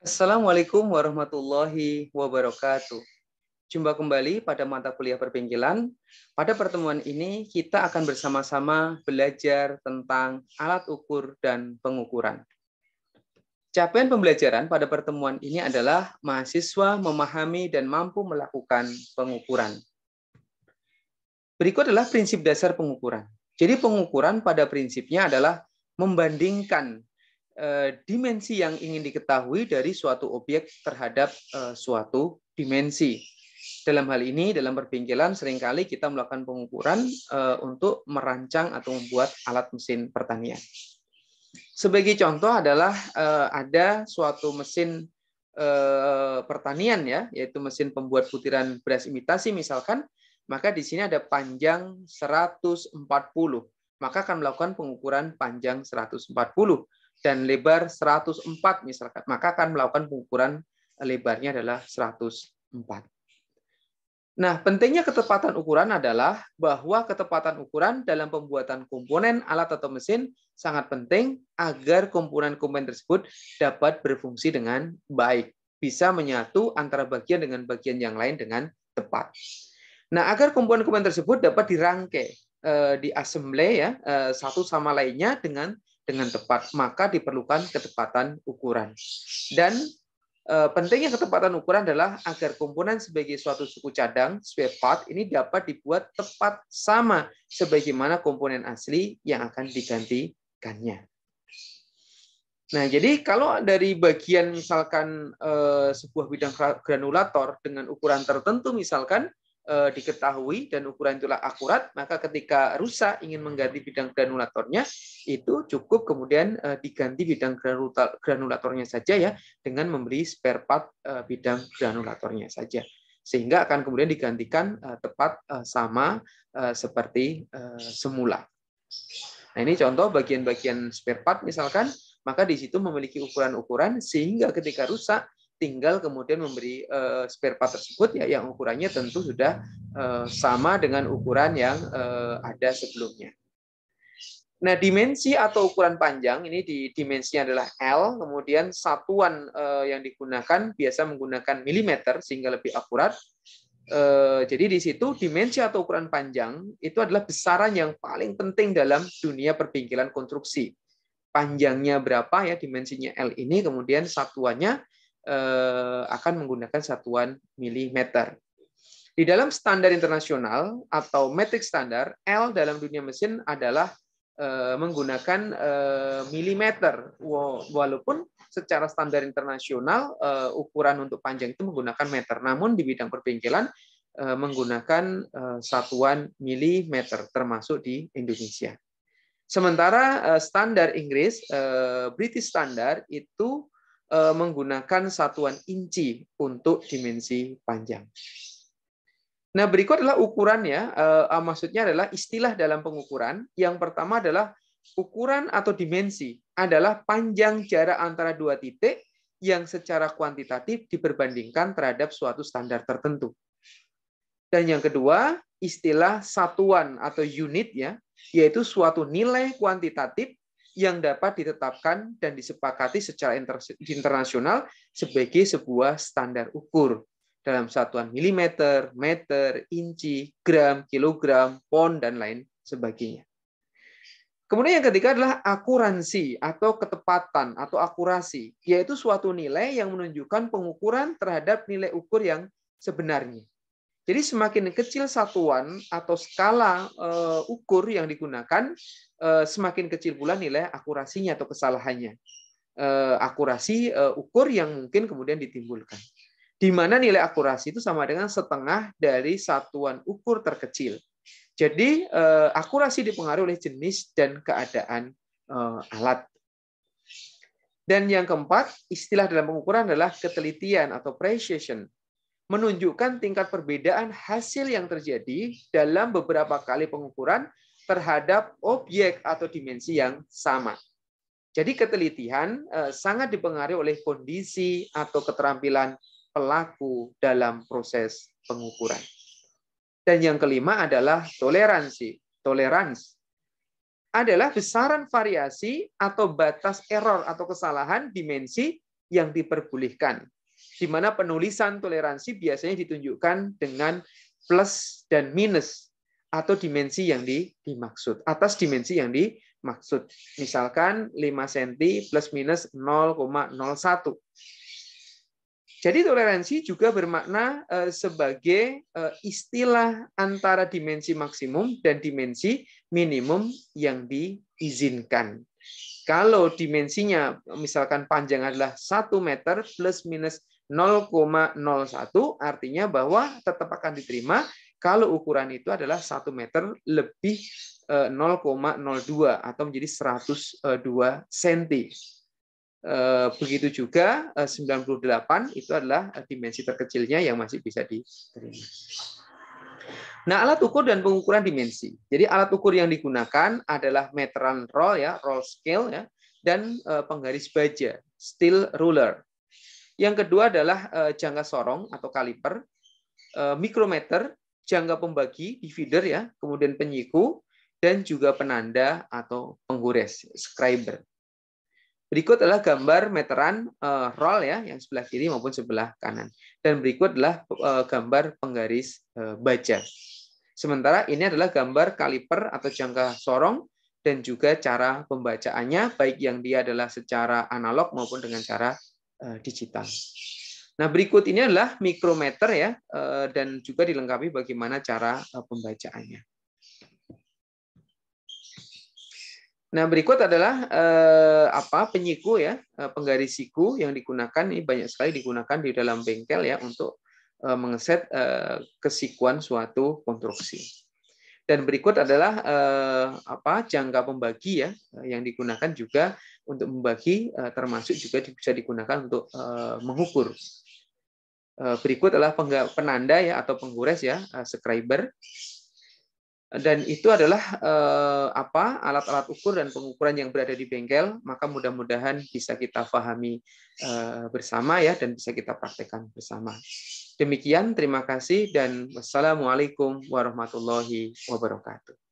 Assalamualaikum warahmatullahi wabarakatuh. Jumpa kembali pada mata kuliah perpinggilan. Pada pertemuan ini kita akan bersama-sama belajar tentang alat ukur dan pengukuran. Capaian pembelajaran pada pertemuan ini adalah mahasiswa memahami dan mampu melakukan pengukuran. Berikut adalah prinsip dasar pengukuran. Jadi pengukuran pada prinsipnya adalah membandingkan Eh, dimensi yang ingin diketahui dari suatu objek terhadap eh, suatu dimensi. Dalam hal ini, dalam perbingkilan seringkali kita melakukan pengukuran eh, untuk merancang atau membuat alat mesin pertanian. Sebagai contoh adalah ada suatu mesin pertanian ya, yaitu mesin pembuat butiran beras imitasi misalkan, maka di sini ada panjang 140. Maka akan melakukan pengukuran panjang 140 dan lebar 104 misalkan, maka akan melakukan pengukuran eh, lebarnya adalah 104. Nah, pentingnya ketepatan ukuran adalah bahwa ketepatan ukuran dalam pembuatan komponen alat atau mesin sangat penting agar komponen-komponen tersebut dapat berfungsi dengan baik, bisa menyatu antara bagian dengan bagian yang lain dengan tepat. Nah, agar komponen-komponen tersebut dapat dirangkai, eh, diassemble ya eh, satu sama lainnya dengan dengan tepat, maka diperlukan ketepatan ukuran. Dan e, pentingnya ketepatan ukuran adalah agar komponen sebagai suatu suku cadang, spare part, ini dapat dibuat tepat sama sebagaimana komponen asli yang akan digantikannya. Nah, jadi kalau dari bagian misalkan e, sebuah bidang granulator dengan ukuran tertentu misalkan, Eh, diketahui dan ukuran itulah akurat, maka ketika rusa ingin mengganti bidang granulatornya, itu cukup kemudian eh, diganti bidang granulatornya saja ya dengan memberi spare part eh, bidang granulatornya saja. Sehingga akan kemudian digantikan tepat sama seperti semula. Nah, ini contoh bagian-bagian spare part misalkan, maka di situ memiliki ukuran-ukuran sehingga ketika rusak tinggal kemudian memberi uh, spare part tersebut ya yang ukurannya tentu sudah uh, sama dengan ukuran yang uh, ada sebelumnya. Nah, dimensi atau ukuran panjang ini di dimensinya adalah L, kemudian satuan uh, yang digunakan biasa menggunakan milimeter sehingga lebih akurat. Uh, jadi di situ dimensi atau ukuran panjang itu adalah besaran yang paling penting dalam dunia perbingkilan konstruksi. Panjangnya berapa ya dimensinya L ini, kemudian satuannya Eh, akan menggunakan satuan milimeter. Di dalam standar internasional atau metric standar, L dalam dunia mesin adalah eh, menggunakan eh, milimeter. Walaupun secara standar internasional ukuran untuk panjang itu menggunakan meter, namun di bidang perbengkelan menggunakan satuan milimeter, termasuk di Indonesia. Sementara standar Inggris, British standar itu E, menggunakan satuan inci untuk dimensi panjang. Nah, berikut adalah ukurannya, ya. maksudnya adalah istilah dalam pengukuran. Yang pertama adalah ukuran atau dimensi adalah panjang jarak antara dua titik yang secara kuantitatif diperbandingkan terhadap suatu standar tertentu. Dan yang kedua, istilah satuan atau unit ya, yaitu suatu nilai kuantitatif yang dapat ditetapkan dan disepakati secara internasional sebagai sebuah standar ukur dalam satuan milimeter, meter, inci, gram, kilogram, pon, dan lain sebagainya. Kemudian yang ketiga adalah akuransi atau ketepatan atau akurasi, yaitu suatu nilai yang menunjukkan pengukuran terhadap nilai ukur yang sebenarnya. Jadi semakin kecil satuan atau skala eh, ukur yang digunakan, eh, semakin kecil pula nilai akurasinya atau kesalahannya. Eh, akurasi ukur yang mungkin kemudian ditimbulkan. Di mana nilai akurasi itu sama dengan setengah dari satuan ukur terkecil. Jadi akurasi dipengaruhi oleh jenis dan keadaan alat. Dan yang keempat, istilah dalam pengukuran adalah ketelitian atau precision menunjukkan tingkat perbedaan hasil yang terjadi dalam beberapa kali pengukuran terhadap objek atau dimensi yang sama. Jadi ketelitian eh, sangat dipengaruhi oleh kondisi atau keterampilan pelaku dalam proses pengukuran. Dan yang kelima adalah toleransi. Toleransi adalah besaran variasi atau batas error atau kesalahan dimensi yang diperbolehkan di mana penulisan toleransi biasanya ditunjukkan dengan plus dan minus atau dimensi yang di, dimaksud, atas dimensi yang dimaksud. Misalkan 5 cm plus minus 0,01. Jadi toleransi juga bermakna eh, sebagai eh, istilah antara dimensi maksimum dan dimensi minimum yang diizinkan. Kalau dimensinya misalkan panjang adalah 1 meter plus minus 0,01 artinya bahwa tetap akan diterima kalau ukuran itu adalah 1 meter lebih 0,02 eh, atau menjadi 102 cm. Eh, begitu juga 98 eh, itu adalah dimensi terkecilnya yang masih bisa diterima. Nah, alat ukur dan pengukuran dimensi. Jadi alat ukur yang digunakan adalah meteran roll ya, roll scale ya, dan penggaris baja, steel ruler. Yang kedua adalah eh, jangka sorong atau kaliper, eh, mikrometer, jangka pembagi, divider ya, kemudian penyiku, dan juga penanda atau penggores, scriber. Berikut adalah gambar meteran eh, roll ya yang sebelah kiri maupun sebelah kanan. Dan berikut adalah gambar penggaris baja. Sementara ini adalah gambar kaliper atau jangka sorong dan juga cara pembacaannya baik yang dia adalah secara analog maupun dengan cara Eh, digital. Nah, berikut ini adalah mikrometer ya eh, dan juga dilengkapi bagaimana cara eh, pembacaannya. Nah, berikut adalah eh, apa penyiku ya, penggaris siku yang digunakan ini banyak sekali digunakan di dalam bengkel ya untuk eh, mengeset eh, kesikuan suatu konstruksi. Dan berikut adalah eh, apa jangka pembagi ya eh, yang digunakan juga untuk membagi eh, termasuk juga bisa digunakan untuk eh, mengukur. Eh, berikut adalah penanda ya atau penggores ya eh, subscriber dan itu adalah eh, apa alat-alat ukur dan pengukuran yang berada di bengkel maka mudah-mudahan bisa kita pahami eh, bersama ya dan bisa kita praktekkan bersama Demikian, terima kasih dan wassalamualaikum warahmatullahi wabarakatuh.